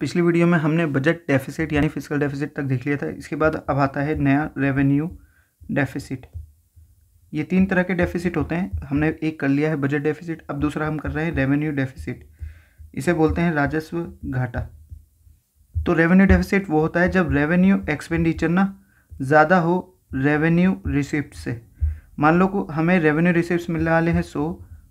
पिछली वीडियो में हमने बजट डेफिसिट यानी फिजिकल डेफिसिट तक देख लिया था इसके बाद अब आता है नया रेवेन्यू डेफिसिट ये तीन तरह के डेफिसिट होते हैं हमने एक कर लिया है बजट डेफिसिट अब दूसरा हम कर रहे हैं रेवेन्यू डेफिसिट इसे बोलते हैं राजस्व घाटा तो रेवेन्यू डेफिसिट वो होता है जब रेवेन्यू एक्सपेंडिचर ना ज़्यादा हो रेवेन्यू रिसिप्ट से मान लो को हमें रेवेन्यू रिसिप्ट मिलने वाले हैं सौ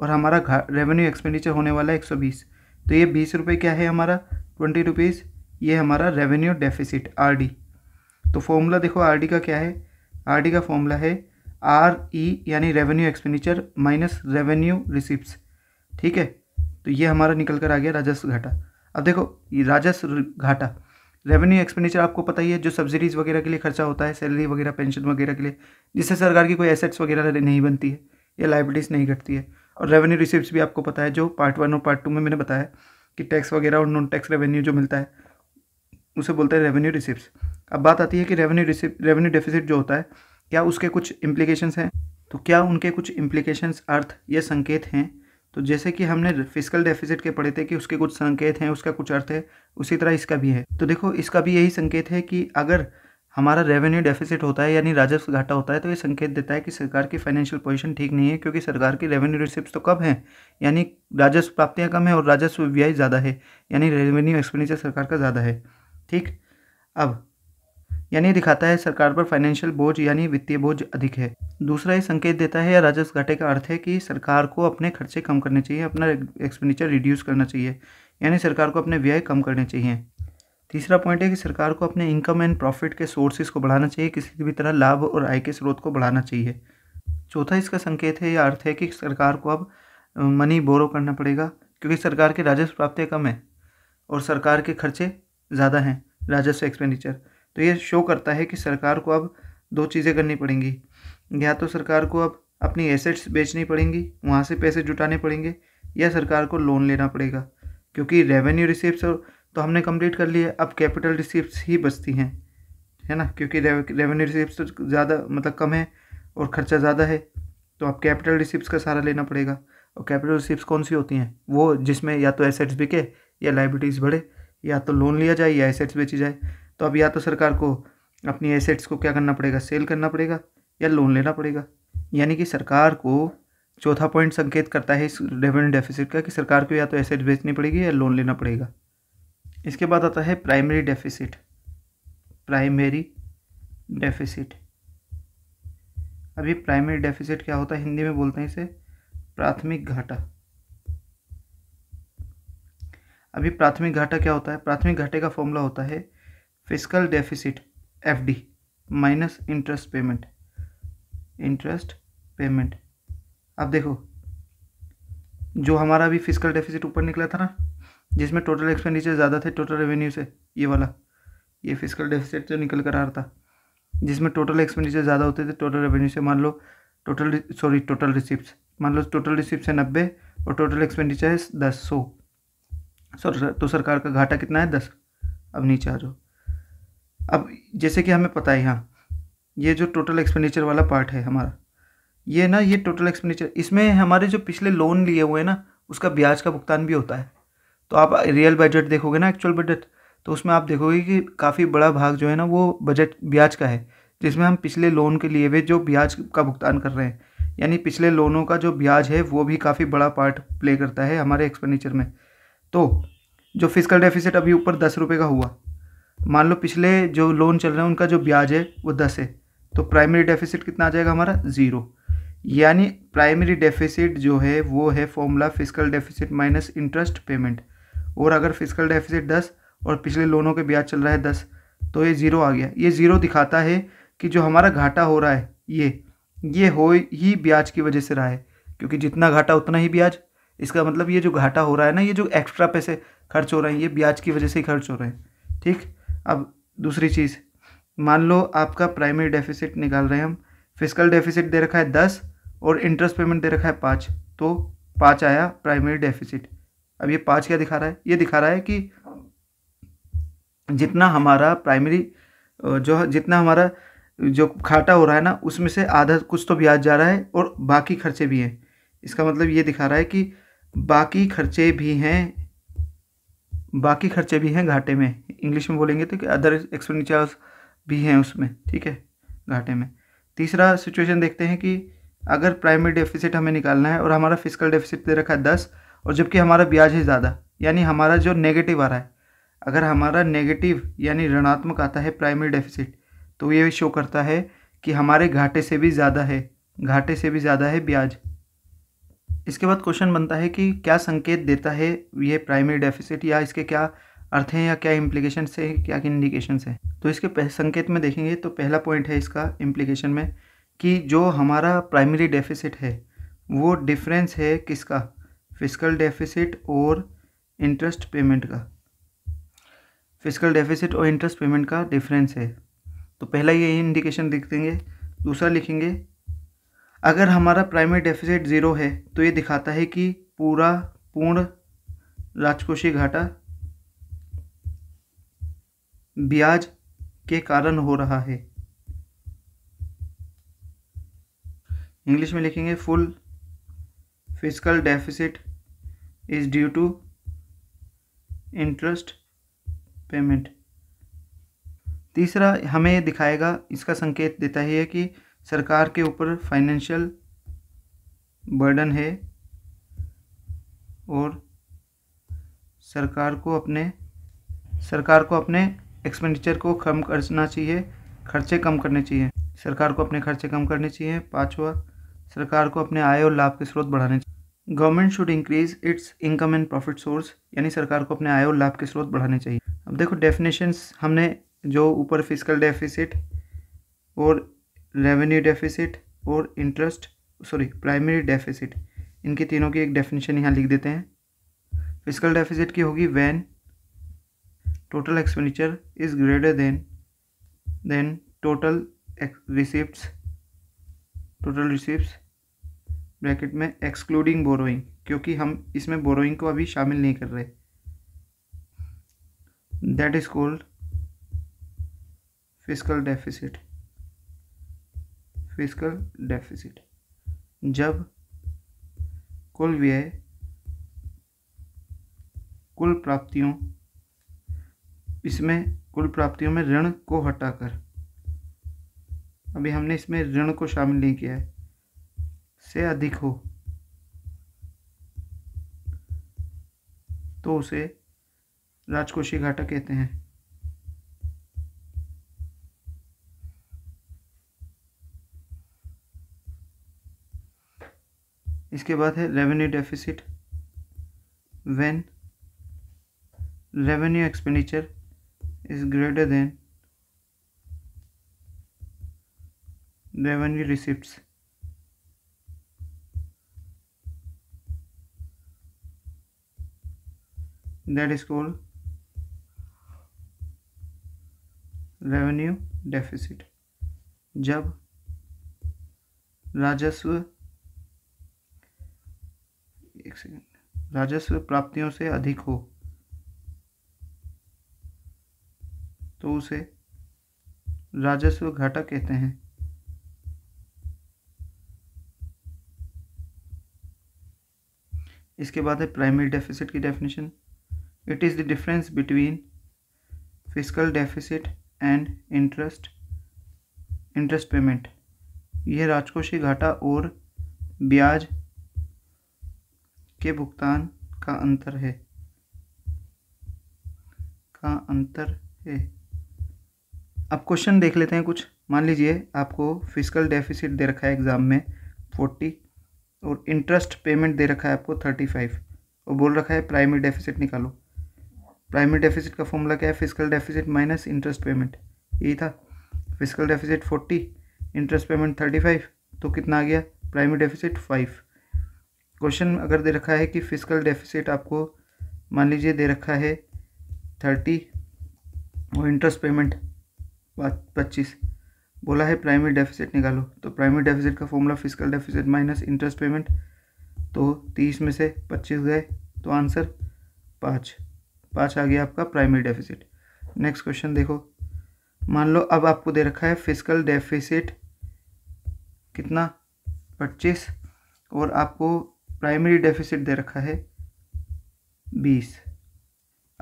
और हमारा रेवेन्यू एक्सपेंडिचर होने वाला है एक सौ बीस तो ये बीस रुपये क्या है हमारा ट्वेंटी रुपीज़ ये हमारा रेवेन्यू डेफिसिट आर डी तो फॉर्मूला देखो आर डी का क्या है आर डी का फॉर्मूला है आर ई e, यानी revenue expenditure minus revenue receipt ठीक है तो ये हमारा निकल कर आ गया राजस्व घाटा अब देखो राजस्व घाटा रेवेन्यू एक्सपेंडिचर आपको पता ही है जो सब्सिडीज़ वगैरह के लिए खर्चा होता है सैलरी वगैरह पेंशन वगैरह के लिए जिससे सरकार की कोई एसेट्स वगैरह नहीं बनती है या लाइबिलिटीज़ नहीं घटती है और रेवेन्यू रिसिप्ट भी आपको पता है जो पार्ट वन और पार्ट टू में मैंने बताया कि टैक्स वगैरह और नॉन टैक्स रेवेन्यू जो मिलता है उसे बोलते हैं रेवेन्यू रिसिप्ट अब बात आती है कि रेवेन्यू रिसिप्ट रेवेन्यू डेफिसिट जो होता है क्या उसके कुछ इम्प्लीकेशंस हैं तो क्या उनके कुछ इम्प्लीकेशंस अर्थ या संकेत हैं तो जैसे कि हमने फिजिकल डेफिसिट के पढ़े थे कि उसके कुछ संकेत हैं उसका कुछ अर्थ है उसी तरह इसका भी है तो देखो इसका भी यही संकेत है कि अगर हमारा रेवेन्यू डेफिसिट होता है यानी राजस्व घाटा होता है तो ये संकेत देता है कि सरकार की फाइनेंशियल पोजीशन ठीक नहीं है क्योंकि सरकार की रेवेन्यू रिसिप्ट तो कम है यानी राजस्व प्राप्तियाँ कम है और राजस्व व्यय ज़्यादा है यानी रेवेन्यू एक्सपेंडिचर सरकार का ज़्यादा है ठीक अब यानी दिखाता है सरकार पर फाइनेंशियल बोझ यानी वित्तीय बोझ अधिक है दूसरा ये संकेत देता है या राजस्व घाटे का अर्थ है कि सरकार को अपने खर्चे कम करने चाहिए अपना एक्सपेंडिचर रिड्यूस करना चाहिए यानी सरकार को अपने व्यय कम करने चाहिए तीसरा पॉइंट है कि सरकार को अपने इनकम एंड प्रॉफिट के सोर्सेज को बढ़ाना चाहिए किसी भी तरह लाभ और आय के स्रोत को बढ़ाना चाहिए चौथा इसका संकेत है या अर्थ है कि सरकार को अब मनी बोरो करना पड़ेगा क्योंकि सरकार के राजस्व प्राप्तियाँ कम हैं और सरकार के खर्चे ज़्यादा हैं राजस्व एक्सपेंडिचर तो ये शो करता है कि सरकार को अब दो चीज़ें करनी पड़ेंगी या तो सरकार को अब अपनी एसेट्स बेचनी पड़ेंगी वहाँ से पैसे जुटाने पड़ेंगे या सरकार को लोन लेना पड़ेगा क्योंकि रेवेन्यू रिसिप्ट और तो हमने कंप्लीट कर लिए अब कैपिटल रिसिप्ट ही बचती हैं है ना क्योंकि रेवेन्यू रिसिप्ट तो ज़्यादा मतलब कम है और ख़र्चा ज़्यादा है तो आप कैपिटल रिसिप्ट का सारा लेना पड़ेगा और कैपिटल रिसिप्ट कौन सी होती हैं वो जिसमें या तो एसेट्स बिके या लाइबिलिटीज़ बढ़े या तो लोन लिया जाए या एसेट्स बेची जाए तो अब या तो सरकार को अपनी एसेट्स को क्या करना पड़ेगा सेल करना पड़ेगा या लोन लेना पड़ेगा यानी कि सरकार को चौथा पॉइंट संकेत करता है इस रेवेन्यू डेफिसिट का कि सरकार को या तो एसेट्स बेचनी पड़ेगी या लोन लेना पड़ेगा इसके बाद आता है प्राइमरी डेफिसिट प्राइमरी डेफिसिट अभी प्राइमरी डेफिसिट क्या होता है हिंदी में बोलते हैं इसे प्राथमिक घाटा अभी प्राथमिक घाटा क्या होता है प्राथमिक घाटे का फॉर्मूला होता है physical deficit F D minus interest payment interest payment अब देखो जो हमारा अभी फिजिकल डेफिसिट ऊपर निकला था ना जिसमें टोटल एक्सपेंडिचर ज़्यादा थे टोटल रेवेन्यू से ये वाला ये फिजिकल डेफिसिट जो निकल कर आ रहा था जिसमें टोटल एक्सपेंडिचर ज़्यादा होते थे टोटल रेवेन्यू से मान लो टोटल सॉरी टोटल रिसिप्ट मान लो टोटल रिसिप्ट है नब्बे और टोटल एक्सपेंडिचर है दस सौ सर तो सरकार का घाटा कितना है दस अब नीचे आ जाओ अब जैसे कि हमें पता है यहाँ ये जो टोटल एक्सपेंडिचर वाला पार्ट है हमारा ये ना ये टोटल एक्सपेंडिचर इसमें हमारे जो पिछले लोन लिए हुए हैं ना उसका ब्याज का भुगतान भी होता है तो आप रियल बजट देखोगे ना एक्चुअल बजट तो उसमें आप देखोगे कि काफ़ी बड़ा भाग जो है ना वो बजट ब्याज का है जिसमें हम पिछले लोन के लिए भी जो ब्याज का भुगतान कर रहे हैं यानी पिछले लोनों का जो ब्याज है वो भी काफ़ी बड़ा पार्ट प्ले करता है हमारे एक्सपेंडिचर में तो जो फिजिकल डेफिसिट अभी ऊपर दस रुपये का हुआ मान लो पिछले जो लोन चल रहे हैं उनका जो ब्याज है वो दस है तो प्राइमरी डेफिसिट कितना आ जाएगा हमारा ज़ीरो यानी प्राइमरी डेफिसिट जो है वो है formula physical deficit minus interest payment और अगर फिजिकल डेफिसिट दस और पिछले लोनों के ब्याज चल रहा है दस तो ये ज़ीरो आ गया ये ज़ीरो दिखाता है कि जो हमारा घाटा हो रहा है ये ये हो ही ब्याज की वजह से रहा है क्योंकि जितना घाटा उतना ही ब्याज इसका मतलब ये जो घाटा हो रहा है ना ये जो एक्स्ट्रा पैसे खर्च हो रहे हैं ये ब्याज की वजह से ही खर्च हो रहे हैं ठीक अब दूसरी चीज़ मान लो आपका प्राइमरी डेफिसिट निकाल रहे हैं हम फिजिकल डेफिसिट दे रखा है दस और इंटरेस्ट पेमेंट दे रखा है पाँच तो पाँच आया प्राइमरी डेफिसिट अब ये पाँच क्या दिखा रहा है ये दिखा रहा है कि जितना हमारा प्राइमरी जो जितना हमारा जो घाटा हो रहा है ना उसमें से आधा कुछ तो ब्याज जा रहा है और बाकी खर्चे भी हैं इसका मतलब ये दिखा रहा है कि बाकी खर्चे भी हैं बाकी खर्चे भी हैं घाटे में इंग्लिश में बोलेंगे तो कि अदर एक्सपेंडिचर्स भी हैं उसमें ठीक है घाटे में तीसरा सिचुएशन देखते हैं कि अगर प्राइमरी डेफिसिट हमें निकालना है और हमारा फिजिकल डेफिसिट दे रखा है दस और जबकि हमारा ब्याज है ज़्यादा यानी हमारा जो नेगेटिव आ रहा है अगर हमारा नेगेटिव यानी ऋणात्मक आता है प्राइमरी डेफिसिट तो ये शो करता है कि हमारे घाटे से भी ज़्यादा है घाटे से भी ज़्यादा है ब्याज इसके बाद क्वेश्चन बनता है कि क्या संकेत देता है ये प्राइमरी डेफिसिट या इसके क्या अर्थ हैं या क्या इम्प्लीकेशन है क्या इंडिकेशन है तो इसके संकेत में देखेंगे तो पहला पॉइंट है इसका इम्प्लीकेशन में कि जो हमारा प्राइमरी डेफिसिट है वो डिफरेंस है किसका फिजिकल डेफिसिट और इंटरेस्ट पेमेंट का फिजिकल डेफिसिट और इंटरेस्ट पेमेंट का डिफरेंस है तो पहला ये इंडिकेशन लिख देंगे दूसरा लिखेंगे अगर हमारा प्राइमरी डेफिसिट ज़ीरो है तो ये दिखाता है कि पूरा पूर्ण राजकोषीय घाटा ब्याज के कारण हो रहा है इंग्लिश में लिखेंगे full fiscal deficit is due to interest payment तीसरा हमें दिखाएगा इसका संकेत देता ही है कि सरकार के ऊपर फाइनेंशियल बर्डन है और सरकार को अपने सरकार को अपने एक्सपेंडिचर को कम करना चाहिए खर्चे कम करने चाहिए सरकार को अपने खर्चे कम करने चाहिए पाँचवा सरकार को अपने आय और लाभ के स्रोत बढ़ाने चाहिए government should increase its income and profit source यानी सरकार को अपने आय और लाभ के स्रोत बढ़ाने चाहिए अब देखो डेफिनेशंस हमने जो ऊपर फिजिकल डेफिसिट और रेवेन्यू डेफिसिट और इंटरेस्ट सॉरी प्राइमरी डेफिसिट इनकी तीनों की एक डेफिनेशन यहाँ लिख देते हैं फिजिकल डेफिसिट की होगी when total expenditure is greater than than total receipt total receipt bracket में एक्सक्लूडिंग बोरोइंग क्योंकि हम इसमें बोरोइंग को अभी शामिल नहीं कर रहे that is called fiscal deficit fiscal deficit जब कुल व्यय कुल प्राप्तियों इसमें कुल प्राप्तियों में ऋण को हटाकर अभी हमने इसमें ऋण को शामिल नहीं किया है से अधिक हो तो उसे राजकोषीय घाटा कहते हैं इसके बाद है revenue deficit when revenue expenditure is greater than revenue receipts that is called revenue deficit जब राजस्व एक सेकेंड राजस्व प्राप्तियों से अधिक हो तो उसे राजस्व घाटा कहते हैं इसके बाद है प्राइमरी डेफिसिट की definition It is the difference between fiscal deficit and interest interest payment यह राजकोषीय घाटा और ब्याज के भुगतान का अंतर है का अंतर है अब क्वेश्चन देख लेते हैं कुछ मान लीजिए आपको फिजिकल डेफिसिट दे रखा है एग्ज़ाम में फोर्टी और इंटरेस्ट पेमेंट दे रखा है आपको थर्टी फाइव और बोल रखा है प्राइमरी डेफिसिट निकालो प्राइमरी डेफिसिट का फॉर्मूला क्या है physical deficit minus interest payment यही था physical deficit forty interest payment thirty five तो कितना आ गया प्राइमरी डेफिसिट फाइव क्वेश्चन अगर दे रखा है कि फिजिकल डेफिसिट आपको मान लीजिए दे रखा है थर्टी और इंटरेस्ट पेमेंट पच्चीस बोला है प्राइमरी डेफिसिट निकालो तो प्राइमरी डेफिसिट का formula physical deficit minus interest payment तो तीस में से पच्चीस गए तो आंसर पाँच पाँच आ गया आपका प्राइमरी डेफिसिट नेक्स्ट क्वेश्चन देखो मान लो अब आपको दे रखा है फिजिकल डेफिसिट कितना पच्चीस और आपको प्राइमरी डेफिसिट दे रखा है बीस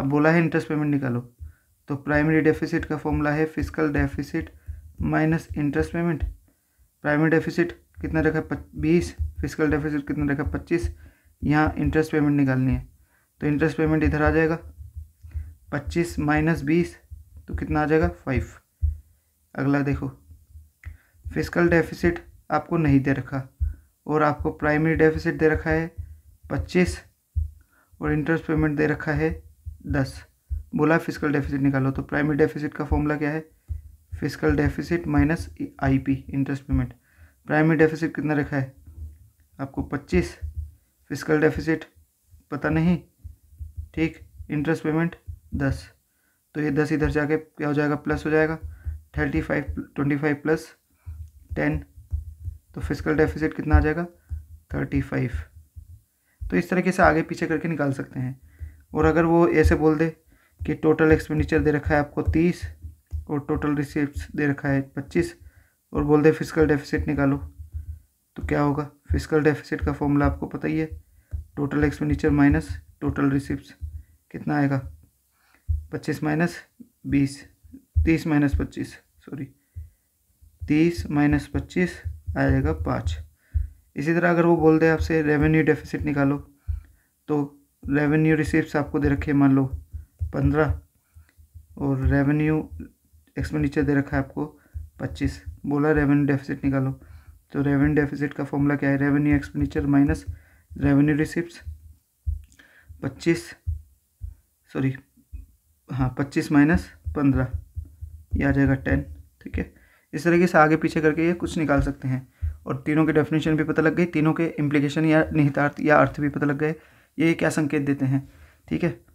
अब बोला है इंटरेस्ट पेमेंट निकालो तो प्राइमरी डेफिसिट का फॉर्मूला है physical deficit minus interest payment primary deficit कितना रखा है बीस फिजिकल डेफिसिट कितना रखा है पच्चीस यहाँ इंटरेस्ट पेमेंट निकालनी है तो इंटरेस्ट पेमेंट इधर आ जाएगा पच्चीस माइनस बीस तो कितना आ जाएगा फाइव अगला देखो फिजिकल डेफिसिट आपको नहीं दे रखा और आपको प्राइमरी डेफिसिट दे रखा है पच्चीस और इंटरेस्ट पेमेंट दे रखा है दस बोला फिजिकल डेफिसिट निकालो तो प्राइमरी डेफिसिट का फॉर्मूला क्या है physical deficit minus I interest payment primary deficit कितना रखा है आपको पच्चीस फिजिकल डेफिसिट पता नहीं ठीक इंटरेस्ट पेमेंट दस तो ये दस इधर जाके क्या हो जाएगा प्लस हो जाएगा thirty five twenty five plus ten तो फिजिकल डेफिसिट कितना आ जाएगा थर्टी फाइव तो इस तरीके से आगे पीछे करके निकाल सकते हैं और अगर वो ऐसे बोल दे कि टोटल एक्सपेंडिचर दे रखा है आपको तीस और टोटल रिसिप्ट दे रखा है पच्चीस और बोल दे फिजिकल डेफिसिट निकालो तो क्या होगा फिजिकल डेफिसिट का फॉर्मूला आपको पता ही है total expenditure minus total receipt कितना आएगा पच्चीस माइनस बीस तीस माइनस पच्चीस सॉरी तीस माइनस पच्चीस आ जाएगा पाँच इसी तरह अगर वो बोल दे आपसे रेवेन्यू डेफिसिट निकालो तो रेवेन्यू रिसिप्ट आपको दे रखे मान लो पंद्रह और रेवेन्यू एक्सपेंडिचर दे रखा है आपको पच्चीस बोला रेवेन्यू डेफिसिट निकालो तो रेवेन्यू डेफिसिट का फॉर्मूला क्या है revenue expenditure minus revenue receipt पच्चीस सॉरी हाँ पच्चीस माइनस पंद्रह ये आ जाएगा टेन ठीक है इस तरीके से आगे पीछे करके ये कुछ निकाल सकते हैं और तीनों के डेफिनेशन भी पता लग गई तीनों के इम्प्लीकेशन या निहितार्थ या अर्थ भी पता लग गए ये क्या संकेत देते हैं ठीक है